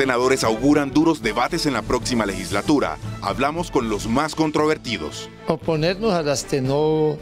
senadores auguran duros debates en la próxima legislatura. Hablamos con los más controvertidos. Oponernos a las que no,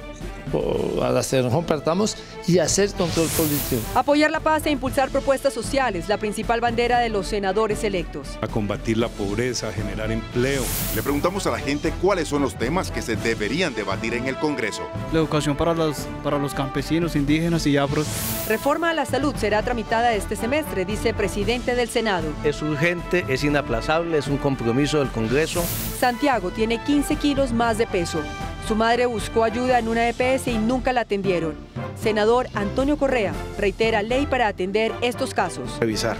y hacer control político. Apoyar la paz e impulsar propuestas sociales, la principal bandera de los senadores electos. A combatir la pobreza, generar empleo. Le preguntamos a la gente cuáles son los temas que se deberían debatir en el Congreso. La educación para los, para los campesinos, indígenas y afros. Reforma a la salud será tramitada este semestre, dice presidente del Senado. Es urgente, es inaplazable, es un compromiso del Congreso. Santiago tiene 15 kilos más de peso. Su madre buscó ayuda en una EPS y nunca la atendieron. Senador Antonio Correa reitera ley para atender estos casos. Revisar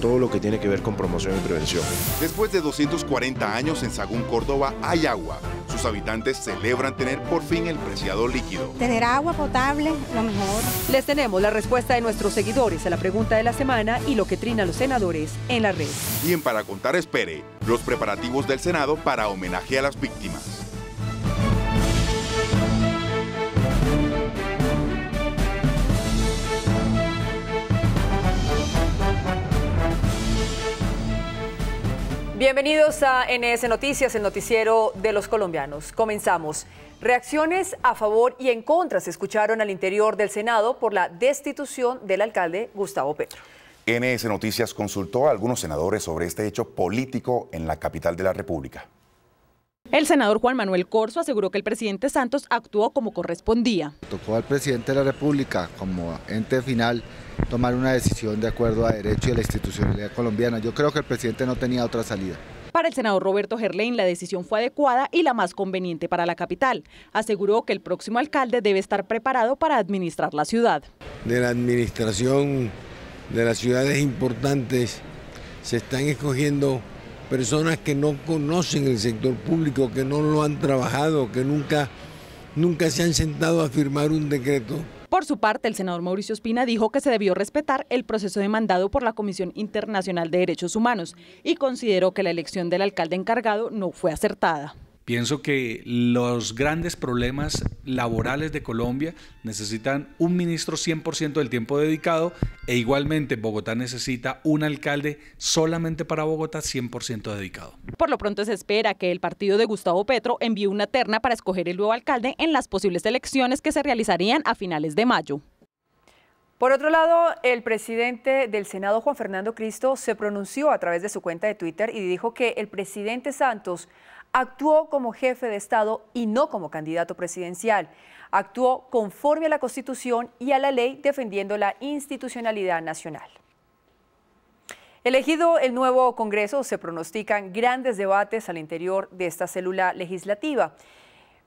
todo lo que tiene que ver con promoción y prevención. Después de 240 años en Sagún, Córdoba, hay agua. Sus habitantes celebran tener por fin el preciado líquido. Tener agua potable, lo mejor. Les tenemos la respuesta de nuestros seguidores a la pregunta de la semana y lo que trina los senadores en la red. Bien, Para Contar Espere, los preparativos del Senado para homenaje a las víctimas. Bienvenidos a NS Noticias, el noticiero de los colombianos. Comenzamos. Reacciones a favor y en contra se escucharon al interior del Senado por la destitución del alcalde Gustavo Petro. NS Noticias consultó a algunos senadores sobre este hecho político en la capital de la República. El senador Juan Manuel Corso aseguró que el presidente Santos actuó como correspondía. Tocó al presidente de la República como ente final tomar una decisión de acuerdo a derecho y a la institucionalidad colombiana. Yo creo que el presidente no tenía otra salida. Para el senador Roberto Gerlain, la decisión fue adecuada y la más conveniente para la capital. Aseguró que el próximo alcalde debe estar preparado para administrar la ciudad. De la administración de las ciudades importantes se están escogiendo personas que no conocen el sector público, que no lo han trabajado, que nunca, nunca se han sentado a firmar un decreto. Por su parte, el senador Mauricio Espina dijo que se debió respetar el proceso demandado por la Comisión Internacional de Derechos Humanos y consideró que la elección del alcalde encargado no fue acertada. Pienso que los grandes problemas laborales de Colombia necesitan un ministro 100% del tiempo dedicado e igualmente Bogotá necesita un alcalde solamente para Bogotá 100% dedicado. Por lo pronto se espera que el partido de Gustavo Petro envíe una terna para escoger el nuevo alcalde en las posibles elecciones que se realizarían a finales de mayo. Por otro lado, el presidente del Senado, Juan Fernando Cristo, se pronunció a través de su cuenta de Twitter y dijo que el presidente Santos actuó como jefe de Estado y no como candidato presidencial. Actuó conforme a la Constitución y a la ley defendiendo la institucionalidad nacional. Elegido el nuevo Congreso, se pronostican grandes debates al interior de esta célula legislativa.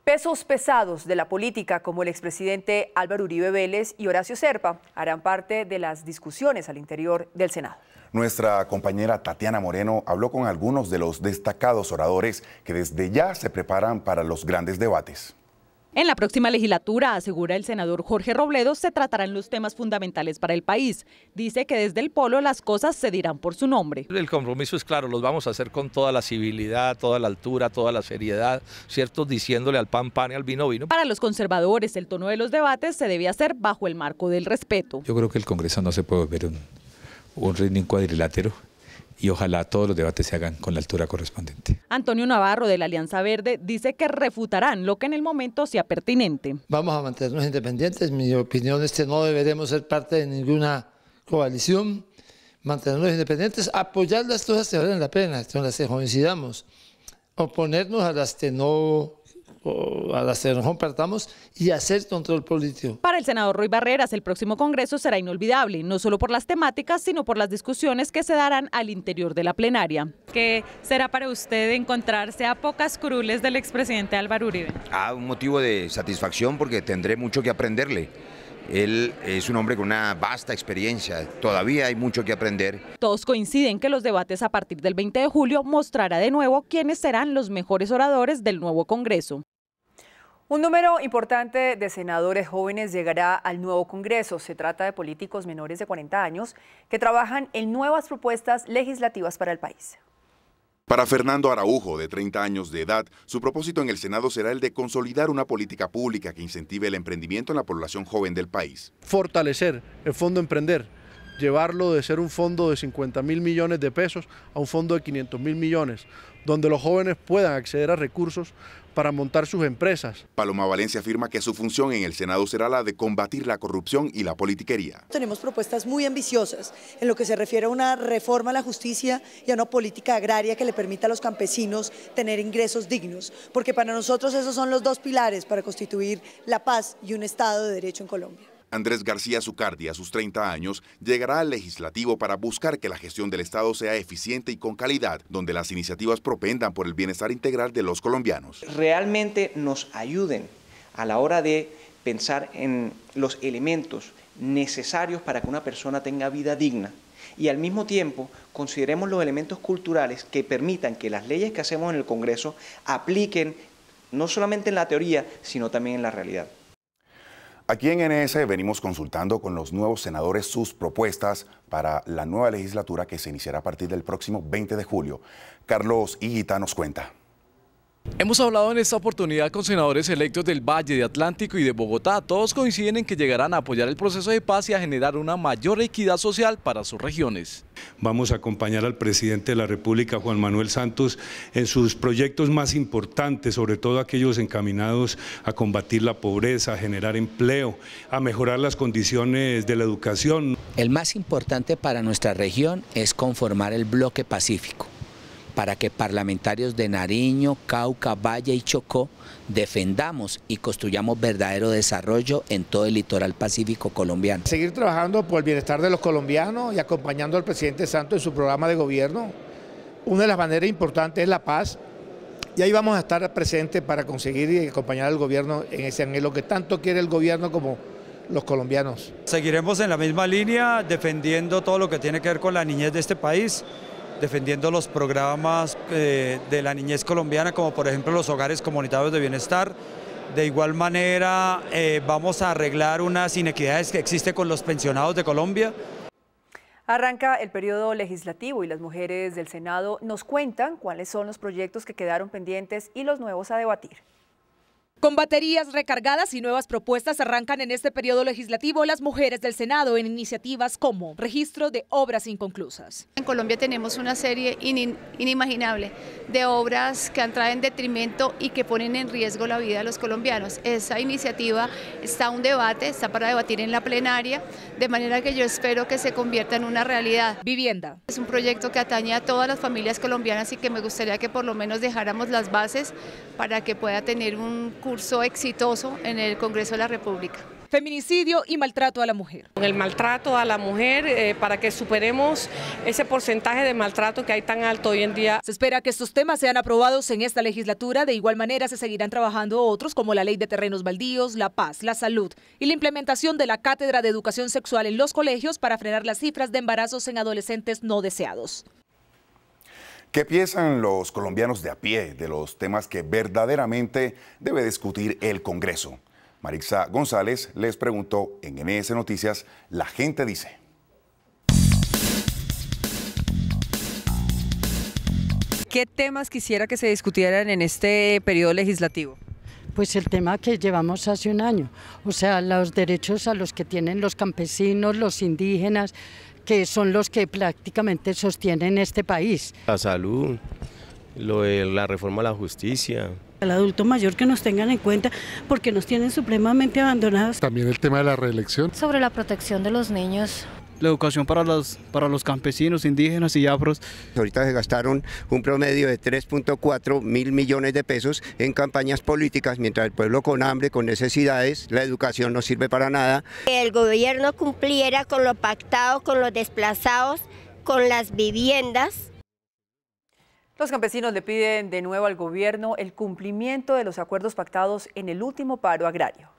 Pesos pesados de la política, como el expresidente Álvaro Uribe Vélez y Horacio Serpa, harán parte de las discusiones al interior del Senado. Nuestra compañera Tatiana Moreno habló con algunos de los destacados oradores que desde ya se preparan para los grandes debates. En la próxima legislatura, asegura el senador Jorge Robledo, se tratarán los temas fundamentales para el país. Dice que desde el polo las cosas se dirán por su nombre. El compromiso es claro, los vamos a hacer con toda la civilidad, toda la altura, toda la seriedad, ¿cierto? Diciéndole al pan pan y al vino vino. Para los conservadores, el tono de los debates se debe hacer bajo el marco del respeto. Yo creo que el Congreso no se puede ver un, un cuadrilátero y ojalá todos los debates se hagan con la altura correspondiente. Antonio Navarro de la Alianza Verde dice que refutarán lo que en el momento sea pertinente. Vamos a mantenernos independientes. Mi opinión es que no deberemos ser parte de ninguna coalición. Mantenernos independientes, apoyar las cosas que valen la pena, que las que coincidamos, oponernos a las que no al a nos compartamos y hacer control político. Para el senador Roy Barreras, el próximo Congreso será inolvidable, no solo por las temáticas, sino por las discusiones que se darán al interior de la plenaria. ¿Qué será para usted encontrarse a pocas curules del expresidente Álvaro Uribe? Ah, un motivo de satisfacción porque tendré mucho que aprenderle. Él es un hombre con una vasta experiencia, todavía hay mucho que aprender. Todos coinciden que los debates a partir del 20 de julio mostrará de nuevo quiénes serán los mejores oradores del nuevo Congreso. Un número importante de senadores jóvenes llegará al nuevo Congreso. Se trata de políticos menores de 40 años que trabajan en nuevas propuestas legislativas para el país. Para Fernando Araujo, de 30 años de edad, su propósito en el Senado será el de consolidar una política pública que incentive el emprendimiento en la población joven del país. Fortalecer el Fondo Emprender, llevarlo de ser un fondo de 50 mil millones de pesos a un fondo de 500 mil millones, donde los jóvenes puedan acceder a recursos para montar sus empresas. Paloma Valencia afirma que su función en el Senado será la de combatir la corrupción y la politiquería. Tenemos propuestas muy ambiciosas en lo que se refiere a una reforma a la justicia y a una política agraria que le permita a los campesinos tener ingresos dignos, porque para nosotros esos son los dos pilares para constituir la paz y un Estado de Derecho en Colombia. Andrés García Zucardi, a sus 30 años, llegará al legislativo para buscar que la gestión del Estado sea eficiente y con calidad, donde las iniciativas propendan por el bienestar integral de los colombianos. Realmente nos ayuden a la hora de pensar en los elementos necesarios para que una persona tenga vida digna y al mismo tiempo consideremos los elementos culturales que permitan que las leyes que hacemos en el Congreso apliquen no solamente en la teoría, sino también en la realidad. Aquí en NS venimos consultando con los nuevos senadores sus propuestas para la nueva legislatura que se iniciará a partir del próximo 20 de julio. Carlos Higuita nos cuenta. Hemos hablado en esta oportunidad con senadores electos del Valle de Atlántico y de Bogotá. Todos coinciden en que llegarán a apoyar el proceso de paz y a generar una mayor equidad social para sus regiones. Vamos a acompañar al presidente de la República, Juan Manuel Santos, en sus proyectos más importantes, sobre todo aquellos encaminados a combatir la pobreza, a generar empleo, a mejorar las condiciones de la educación. El más importante para nuestra región es conformar el bloque pacífico para que parlamentarios de Nariño, Cauca, Valle y Chocó defendamos y construyamos verdadero desarrollo en todo el litoral pacífico colombiano. Seguir trabajando por el bienestar de los colombianos y acompañando al presidente Santos en su programa de gobierno. Una de las maneras importantes es la paz y ahí vamos a estar presentes para conseguir y acompañar al gobierno en ese anhelo que tanto quiere el gobierno como los colombianos. Seguiremos en la misma línea defendiendo todo lo que tiene que ver con la niñez de este país defendiendo los programas eh, de la niñez colombiana, como por ejemplo los hogares comunitarios de bienestar. De igual manera, eh, vamos a arreglar unas inequidades que existen con los pensionados de Colombia. Arranca el periodo legislativo y las mujeres del Senado nos cuentan cuáles son los proyectos que quedaron pendientes y los nuevos a debatir. Con baterías recargadas y nuevas propuestas arrancan en este periodo legislativo las mujeres del Senado en iniciativas como registro de obras inconclusas. En Colombia tenemos una serie inimaginable de obras que han traído en detrimento y que ponen en riesgo la vida de los colombianos. Esa iniciativa está un debate, está para debatir en la plenaria, de manera que yo espero que se convierta en una realidad. Vivienda. Es un proyecto que atañe a todas las familias colombianas y que me gustaría que por lo menos dejáramos las bases para que pueda tener un curso exitoso en el Congreso de la República feminicidio y maltrato a la mujer. Con el maltrato a la mujer eh, para que superemos ese porcentaje de maltrato que hay tan alto hoy en día. Se espera que estos temas sean aprobados en esta legislatura. De igual manera se seguirán trabajando otros como la ley de terrenos baldíos, la paz, la salud y la implementación de la cátedra de educación sexual en los colegios para frenar las cifras de embarazos en adolescentes no deseados. ¿Qué piensan los colombianos de a pie de los temas que verdaderamente debe discutir el Congreso? Marixa González les preguntó en NS Noticias, la gente dice. ¿Qué temas quisiera que se discutieran en este periodo legislativo? Pues el tema que llevamos hace un año, o sea, los derechos a los que tienen los campesinos, los indígenas, que son los que prácticamente sostienen este país. La salud, lo de la reforma a la justicia. el adulto mayor que nos tengan en cuenta porque nos tienen supremamente abandonados. También el tema de la reelección. Sobre la protección de los niños la educación para los, para los campesinos, indígenas y afros. Ahorita se gastaron un promedio de 3.4 mil millones de pesos en campañas políticas, mientras el pueblo con hambre, con necesidades, la educación no sirve para nada. Que el gobierno cumpliera con lo pactado, con los desplazados, con las viviendas. Los campesinos le piden de nuevo al gobierno el cumplimiento de los acuerdos pactados en el último paro agrario.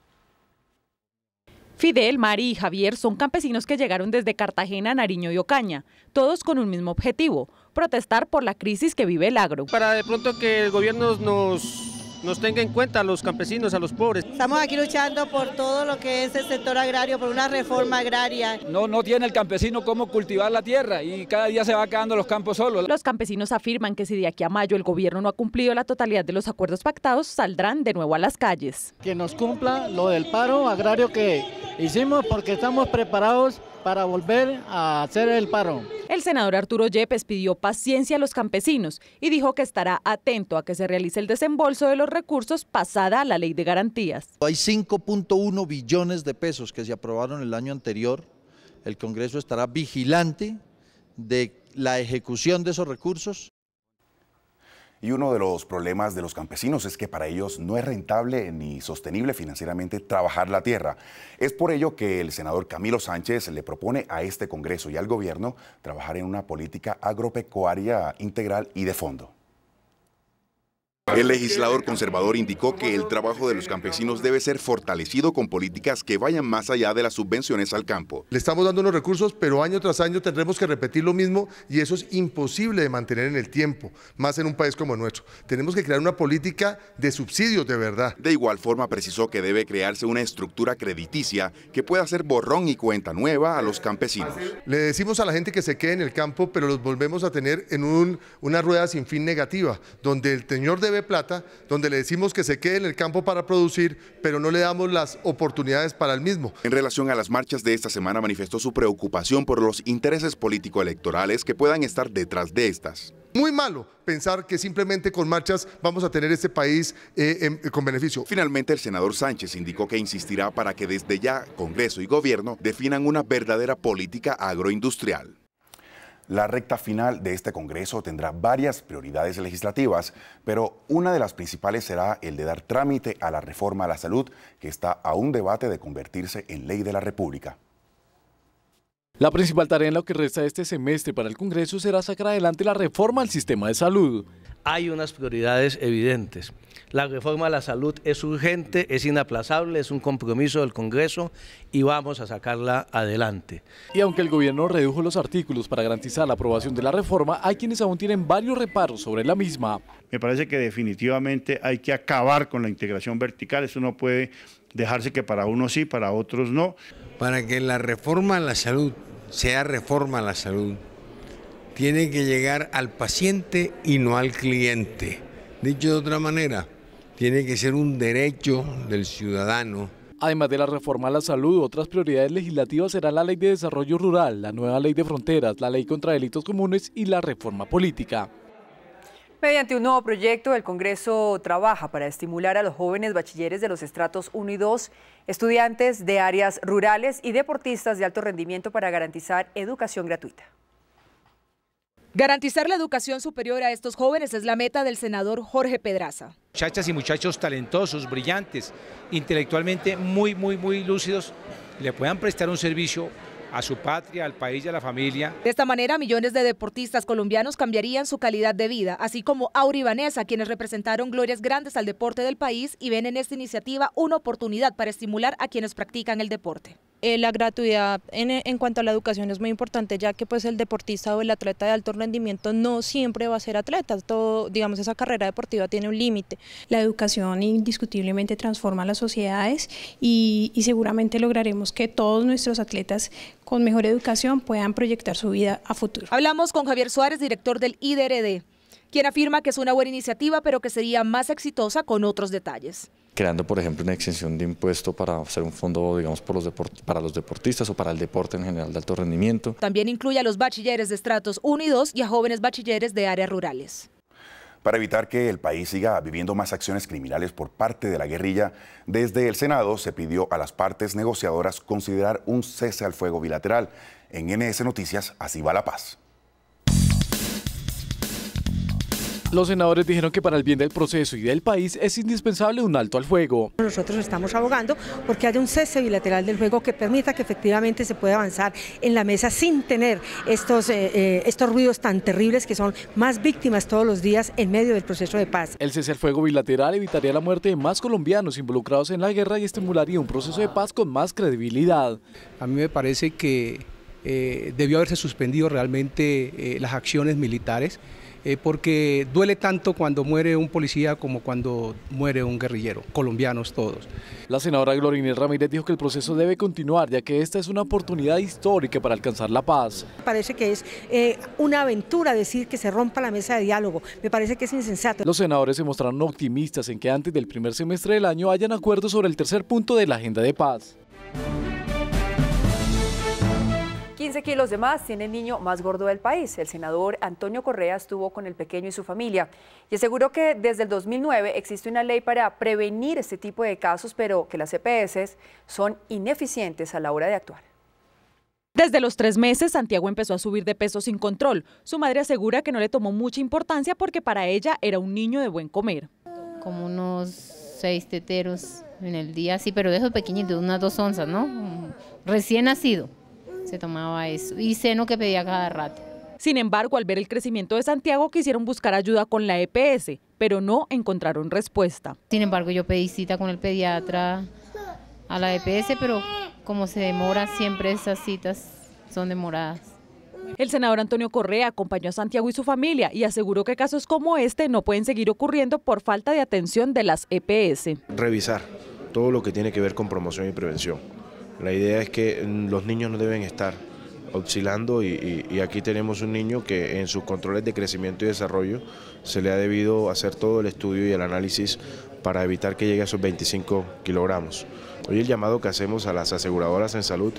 Fidel, Mari y Javier son campesinos que llegaron desde Cartagena, Nariño y Ocaña, todos con un mismo objetivo, protestar por la crisis que vive el agro. Para de pronto que el gobierno nos, nos tenga en cuenta a los campesinos, a los pobres. Estamos aquí luchando por todo lo que es el sector agrario, por una reforma agraria. No, no tiene el campesino cómo cultivar la tierra y cada día se va quedando los campos solos. Los campesinos afirman que si de aquí a mayo el gobierno no ha cumplido la totalidad de los acuerdos pactados, saldrán de nuevo a las calles. Que nos cumpla lo del paro agrario que Hicimos porque estamos preparados para volver a hacer el paro. El senador Arturo Yepes pidió paciencia a los campesinos y dijo que estará atento a que se realice el desembolso de los recursos pasada a la ley de garantías. Hay 5.1 billones de pesos que se aprobaron el año anterior. El Congreso estará vigilante de la ejecución de esos recursos. Y uno de los problemas de los campesinos es que para ellos no es rentable ni sostenible financieramente trabajar la tierra. Es por ello que el senador Camilo Sánchez le propone a este Congreso y al gobierno trabajar en una política agropecuaria integral y de fondo. El legislador conservador indicó que el trabajo de los campesinos debe ser fortalecido con políticas que vayan más allá de las subvenciones al campo. Le estamos dando unos recursos, pero año tras año tendremos que repetir lo mismo y eso es imposible de mantener en el tiempo, más en un país como el nuestro. Tenemos que crear una política de subsidios de verdad. De igual forma precisó que debe crearse una estructura crediticia que pueda hacer borrón y cuenta nueva a los campesinos. Le decimos a la gente que se quede en el campo, pero los volvemos a tener en una rueda sin fin negativa, donde el señor debe plata, donde le decimos que se quede en el campo para producir, pero no le damos las oportunidades para el mismo. En relación a las marchas de esta semana, manifestó su preocupación por los intereses político-electorales que puedan estar detrás de estas. Muy malo pensar que simplemente con marchas vamos a tener este país eh, em, con beneficio. Finalmente, el senador Sánchez indicó que insistirá para que desde ya Congreso y Gobierno definan una verdadera política agroindustrial. La recta final de este Congreso tendrá varias prioridades legislativas, pero una de las principales será el de dar trámite a la reforma a la salud, que está a un debate de convertirse en ley de la República. La principal tarea en lo que resta este semestre para el Congreso será sacar adelante la reforma al sistema de salud hay unas prioridades evidentes. La reforma a la salud es urgente, es inaplazable, es un compromiso del Congreso y vamos a sacarla adelante. Y aunque el gobierno redujo los artículos para garantizar la aprobación de la reforma, hay quienes aún tienen varios reparos sobre la misma. Me parece que definitivamente hay que acabar con la integración vertical, eso no puede dejarse que para unos sí, para otros no. Para que la reforma a la salud sea reforma a la salud, tiene que llegar al paciente y no al cliente. Dicho de otra manera, tiene que ser un derecho del ciudadano. Además de la reforma a la salud, otras prioridades legislativas serán la Ley de Desarrollo Rural, la nueva Ley de Fronteras, la Ley contra Delitos Comunes y la reforma política. Mediante un nuevo proyecto, el Congreso trabaja para estimular a los jóvenes bachilleres de los estratos 1 y 2, estudiantes de áreas rurales y deportistas de alto rendimiento para garantizar educación gratuita. Garantizar la educación superior a estos jóvenes es la meta del senador Jorge Pedraza. Muchachas y muchachos talentosos, brillantes, intelectualmente muy, muy, muy lúcidos, le puedan prestar un servicio a su patria, al país y a la familia. De esta manera, millones de deportistas colombianos cambiarían su calidad de vida, así como Auri Vanessa, quienes representaron glorias grandes al deporte del país y ven en esta iniciativa una oportunidad para estimular a quienes practican el deporte. Eh, la gratuidad en, cuanto a la educación es muy importante, ya que pues el deportista o el atleta de alto rendimiento no siempre va a ser atleta, todo, digamos, esa carrera deportiva tiene un límite. La educación indiscutiblemente transforma las sociedades y, y seguramente lograremos que todos nuestros atletas con mejor educación puedan proyectar su vida a futuro. Hablamos con Javier Suárez, director del IDRD, quien afirma que es una buena iniciativa, pero que sería más exitosa con otros detalles creando, por ejemplo, una exención de impuesto para hacer un fondo, digamos, para los deportistas o para el deporte en general de alto rendimiento. También incluye a los bachilleres de estratos 1 y 2 y a jóvenes bachilleres de áreas rurales. Para evitar que el país siga viviendo más acciones criminales por parte de la guerrilla, desde el Senado se pidió a las partes negociadoras considerar un cese al fuego bilateral. En NS Noticias, así va la paz. Los senadores dijeron que para el bien del proceso y del país es indispensable un alto al fuego. Nosotros estamos abogando porque haya un cese bilateral del fuego que permita que efectivamente se pueda avanzar en la mesa sin tener estos, eh, eh, estos ruidos tan terribles que son más víctimas todos los días en medio del proceso de paz. El cese al fuego bilateral evitaría la muerte de más colombianos involucrados en la guerra y estimularía un proceso de paz con más credibilidad. A mí me parece que eh, debió haberse suspendido realmente eh, las acciones militares, eh, porque duele tanto cuando muere un policía como cuando muere un guerrillero, colombianos todos. La senadora Glorinel Ramírez dijo que el proceso debe continuar, ya que esta es una oportunidad histórica para alcanzar la paz. Parece que es una aventura decir que se rompa la mesa de diálogo, me parece que es insensato. Los senadores se mostraron optimistas en que antes del primer semestre del año hayan acuerdos sobre el tercer punto de la agenda de paz. 15 kilos de más tiene el niño más gordo del país. El senador Antonio Correa estuvo con el pequeño y su familia y aseguró que desde el 2009 existe una ley para prevenir este tipo de casos, pero que las EPS son ineficientes a la hora de actuar. Desde los tres meses, Santiago empezó a subir de peso sin control. Su madre asegura que no le tomó mucha importancia porque para ella era un niño de buen comer. Como unos seis teteros en el día, sí, pero de esos pequeñitos, unas dos onzas, ¿no? Recién nacido se tomaba eso y seno que pedía cada rato. Sin embargo, al ver el crecimiento de Santiago, quisieron buscar ayuda con la EPS, pero no encontraron respuesta. Sin embargo, yo pedí cita con el pediatra a la EPS, pero como se demora, siempre esas citas son demoradas. El senador Antonio Correa acompañó a Santiago y su familia y aseguró que casos como este no pueden seguir ocurriendo por falta de atención de las EPS. Revisar todo lo que tiene que ver con promoción y prevención la idea es que mm, los niños no deben estar oscilando y, aquí tenemos un niño que en sus controles de crecimiento y desarrollo se le ha debido hacer todo el estudio y el análisis para evitar que llegue a esos 25 kilogramos. Hoy el llamado que hacemos a las aseguradoras en salud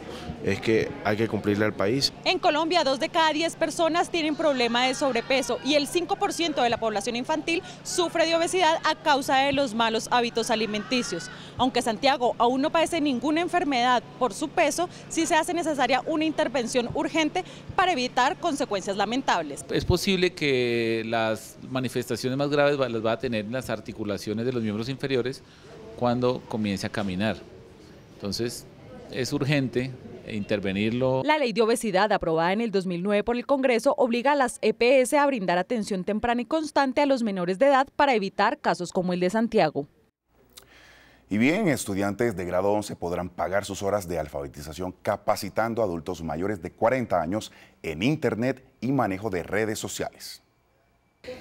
es que hay que cumplirle al país. En Colombia, dos de cada diez personas tienen problema de sobrepeso y el 5% de la población infantil sufre de obesidad a causa de los malos hábitos alimenticios. Aunque Santiago aún no padece ninguna enfermedad por su peso, sí se hace necesaria una intervención urgente para evitar consecuencias lamentables. Es posible que las manifestaciones más graves las va a tener en las articulaciones de los miembros los inferiores cuando comience a caminar. Entonces, es urgente intervenirlo. La ley de obesidad aprobada en el 2009 por el Congreso obliga a las EPS a brindar atención temprana y constante a los menores de edad para evitar casos como el de Santiago. Y bien, estudiantes de grado 11 podrán pagar sus horas de alfabetización capacitando a adultos mayores de 40 años en Internet y manejo de redes sociales.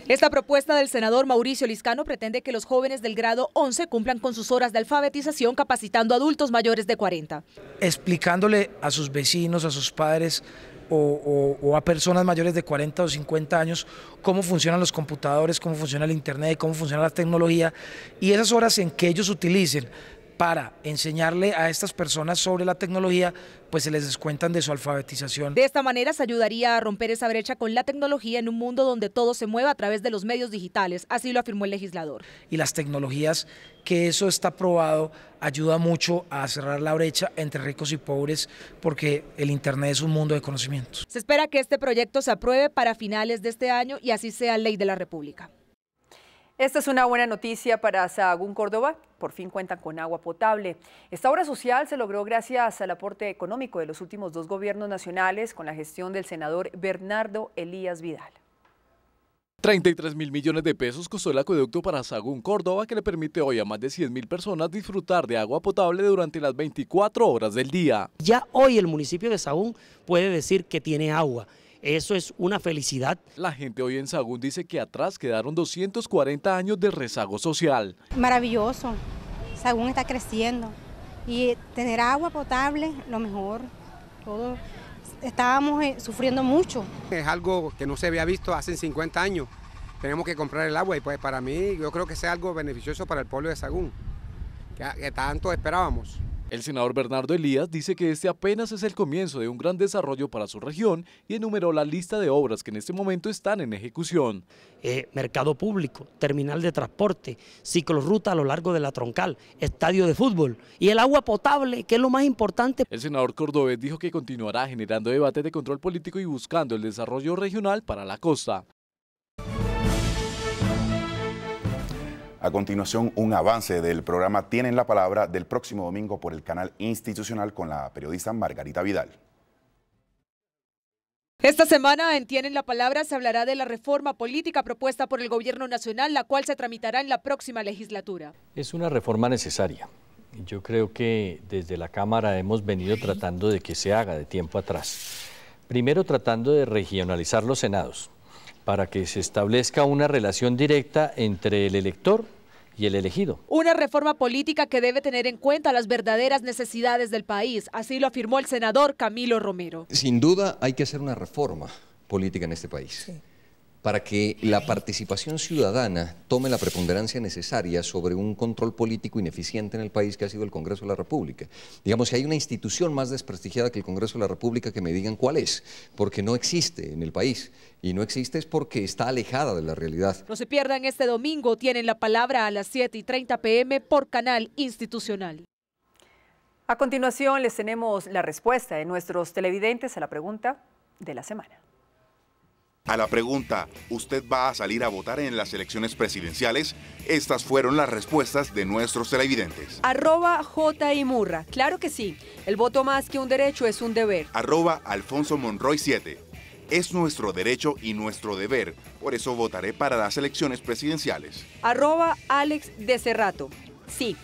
Esta propuesta del senador Mauricio Liscano pretende que los jóvenes del grado 11 cumplan con sus horas de alfabetización capacitando a adultos mayores de 40. Explicándole a sus vecinos, a sus padres o, a personas mayores de 40 o 50 años cómo funcionan los computadores, cómo funciona el internet, cómo funciona la tecnología y esas horas en que ellos utilicen para enseñarle a estas personas sobre la tecnología, pues se les descuentan de su alfabetización. De esta manera se ayudaría a romper esa brecha con la tecnología en un mundo donde todo se mueve a través de los medios digitales, así lo afirmó el legislador. Y las tecnologías, que eso está probado, ayuda mucho a cerrar la brecha entre ricos y pobres, porque el Internet es un mundo de conocimientos. Se espera que este proyecto se apruebe para finales de este año y así sea ley de la República. Esta es una buena noticia para Sagún Córdoba. Por fin cuentan con agua potable. Esta obra social se logró gracias al aporte económico de los últimos dos gobiernos nacionales con la gestión del senador Bernardo Elías Vidal. 33 mil millones de pesos costó el acueducto para Sagún Córdoba que le permite hoy a más de 100 mil personas disfrutar de agua potable durante las 24 horas del día. Ya hoy el municipio de Sagún puede decir que tiene agua eso es una felicidad. La gente hoy en Sagún dice que atrás quedaron 240 años de rezago social. Maravilloso. Sagún está creciendo y tener agua potable, lo mejor. Todo, estábamos eh, sufriendo mucho. Es algo que no se había visto hace 50 años. Tenemos que comprar el agua y pues para mí yo creo que sea algo beneficioso para el pueblo de Sagún, que tanto esperábamos. El senador Bernardo Elías dice que este apenas es el comienzo de un gran desarrollo para su región y enumeró la lista de obras que en este momento están en ejecución. Eh, mercado público, terminal de transporte, ciclorruta a lo largo de la troncal, estadio de fútbol y el agua potable, que es lo más importante. El senador Cordobés dijo que continuará generando debates de control político y buscando el desarrollo regional para la costa. A continuación, un avance del programa Tienen la Palabra del próximo domingo por el canal institucional con la periodista Margarita Vidal. Esta semana en Tienen la Palabra se hablará de la reforma política propuesta por el Gobierno Nacional, la cual se tramitará en la próxima legislatura. Es una reforma necesaria. Yo creo que desde la Cámara hemos venido tratando de que se haga de tiempo atrás. Primero tratando de regionalizar los senados para que se establezca una relación directa entre el elector y el elegido. Una reforma política que debe tener en cuenta las verdaderas necesidades del país, así lo afirmó el senador Camilo Romero. Sin duda hay que hacer una reforma política en este país para que la participación ciudadana tome la preponderancia necesaria sobre un control político ineficiente en el país que ha sido el Congreso de la República. Digamos, si hay una institución más desprestigiada que el Congreso de la República, que me digan cuál es, porque no existe en el país. Y no existe es porque está alejada de la realidad. No se pierdan este domingo, tienen la palabra a las 7 y 30 pm por canal institucional. A continuación les tenemos la respuesta de nuestros televidentes a la pregunta de la semana. A la pregunta, ¿usted va a salir a votar en las elecciones presidenciales? Estas fueron las respuestas de nuestros televidentes. Arroba J. Murra. Claro que sí. El voto más que un derecho es un deber. Arroba Alfonso Monroy 7. Es nuestro derecho y nuestro deber. Por eso votaré para las elecciones presidenciales. Arroba Alex de Cerrato. Sí,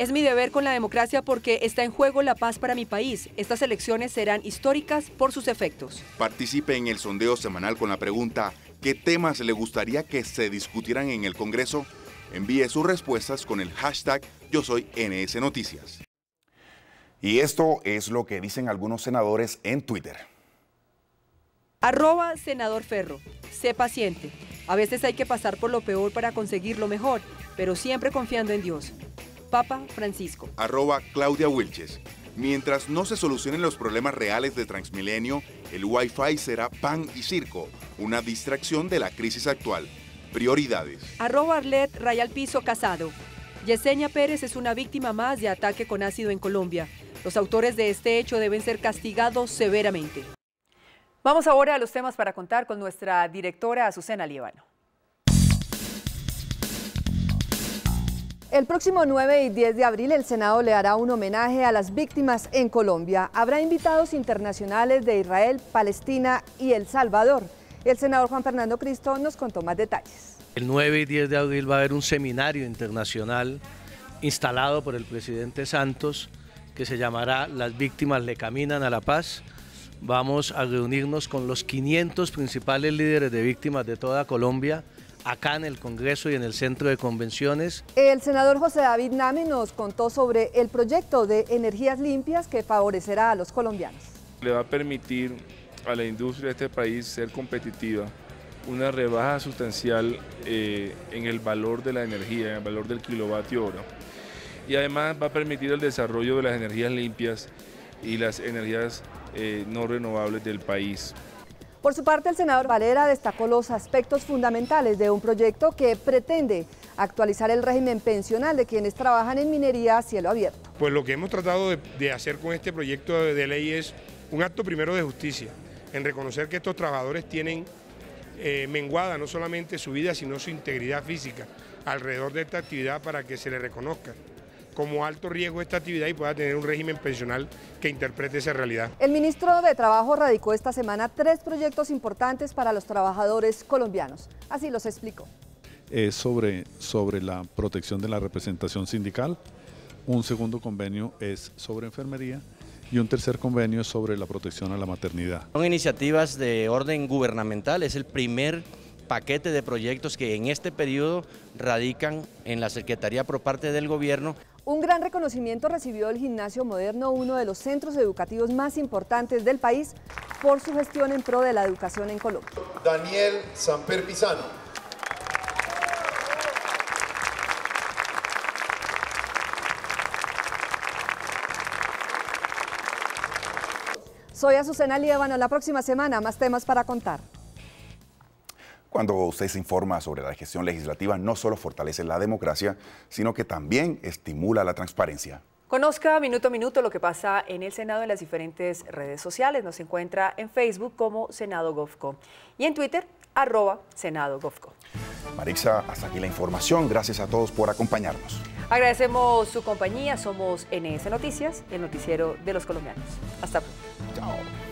es mi deber con la democracia porque está en juego la paz para mi país. Estas elecciones serán históricas por sus efectos. Participe en el sondeo semanal con la pregunta ¿Qué temas le gustaría que se discutieran en el Congreso? Envíe sus respuestas con el hashtag Yo soy Noticias. Y esto es lo que dicen algunos senadores en Twitter. Arroba senador Ferro. Sé paciente. A veces hay que pasar por lo peor para conseguir lo mejor, pero siempre confiando en Dios. Papa Francisco. Arroba Claudia Wilches. Mientras no se solucionen los problemas reales de Transmilenio, el Wi-Fi será pan y circo, una distracción de la crisis actual. Prioridades. Arroba Arlet Rayal Piso Casado. Yesenia Pérez es una víctima más de ataque con ácido en Colombia. Los autores de este hecho deben ser castigados severamente. Vamos ahora a los temas para contar con nuestra directora Azucena Líbano. El próximo 9 y 10 de abril el Senado le hará un homenaje a las víctimas en Colombia. Habrá invitados internacionales de Israel, Palestina y El Salvador. El senador Juan Fernando Cristo nos contó más detalles. El 9 y 10 de abril va a haber un seminario internacional instalado por el presidente Santos que se llamará Las víctimas le caminan a la paz. Vamos a reunirnos con los 500 principales líderes de víctimas de toda Colombia acá en el Congreso y en el Centro de Convenciones. El senador José David Name nos contó sobre el proyecto de energías limpias que favorecerá a los colombianos. Le va a permitir a la industria de este país ser competitiva, una rebaja sustancial eh, en el valor de la energía, en el valor del kilovatio hora. Y además va a permitir el desarrollo de las energías limpias y las energías eh, no renovables del país. Por su parte, el senador Valera destacó los aspectos fundamentales de un proyecto que pretende actualizar el régimen pensional de quienes trabajan en minería a cielo abierto. Pues lo que hemos tratado de, hacer con este proyecto de, ley es un acto primero de justicia, en reconocer que estos trabajadores tienen eh, menguada no solamente su vida, sino su integridad física alrededor de esta actividad para que se le reconozca como alto riesgo esta actividad y pueda tener un régimen pensional que interprete esa realidad. El ministro de Trabajo radicó esta semana tres proyectos importantes para los trabajadores colombianos. Así los explicó. Es sobre, sobre la protección de la representación sindical, un segundo convenio es sobre enfermería y un tercer convenio es sobre la protección a la maternidad. Son iniciativas de orden gubernamental, es el primer paquete de proyectos que en este periodo radican en la Secretaría por parte del gobierno. Un gran reconocimiento recibió el Gimnasio Moderno, uno de los centros educativos más importantes del país, por su gestión en pro de la educación en Colombia. Daniel Samper Pisano. Soy Azucena Liévano. La próxima semana, más temas para contar. Cuando usted se informa sobre la gestión legislativa, no solo fortalece la democracia, sino que también estimula la transparencia. Conozca minuto a minuto lo que pasa en el Senado en las diferentes redes sociales. Nos encuentra en Facebook como Senado GovCo y en Twitter arroba Senado GovCo. Marixa, hasta aquí la información. Gracias a todos por acompañarnos. Agradecemos su compañía. Somos NS Noticias, el noticiero de los colombianos. Hasta pronto. Chao.